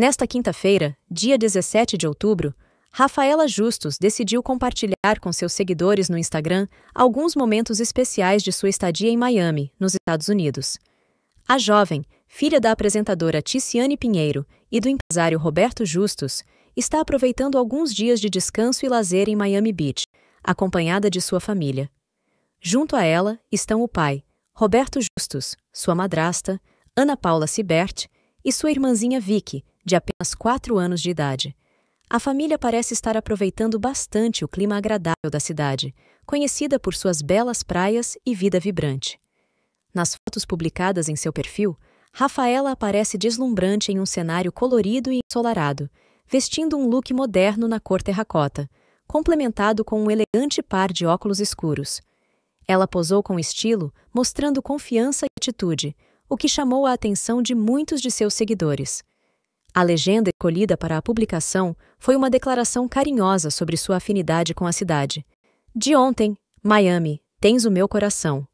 Nesta quinta-feira, dia 17 de outubro, Rafaela Justus decidiu compartilhar com seus seguidores no Instagram alguns momentos especiais de sua estadia em Miami, nos Estados Unidos. A jovem, filha da apresentadora Ticiane Pinheiro e do empresário Roberto Justus, está aproveitando alguns dias de descanso e lazer em Miami Beach, acompanhada de sua família. Junto a ela estão o pai, Roberto Justus, sua madrasta, Ana Paula Sibert e sua irmãzinha Vicky, de apenas 4 anos de idade. A família parece estar aproveitando bastante o clima agradável da cidade, conhecida por suas belas praias e vida vibrante. Nas fotos publicadas em seu perfil, Rafaela aparece deslumbrante em um cenário colorido e ensolarado, vestindo um look moderno na cor terracota, complementado com um elegante par de óculos escuros. Ela posou com estilo, mostrando confiança e atitude, o que chamou a atenção de muitos de seus seguidores. A legenda escolhida para a publicação foi uma declaração carinhosa sobre sua afinidade com a cidade. De ontem, Miami, tens o meu coração.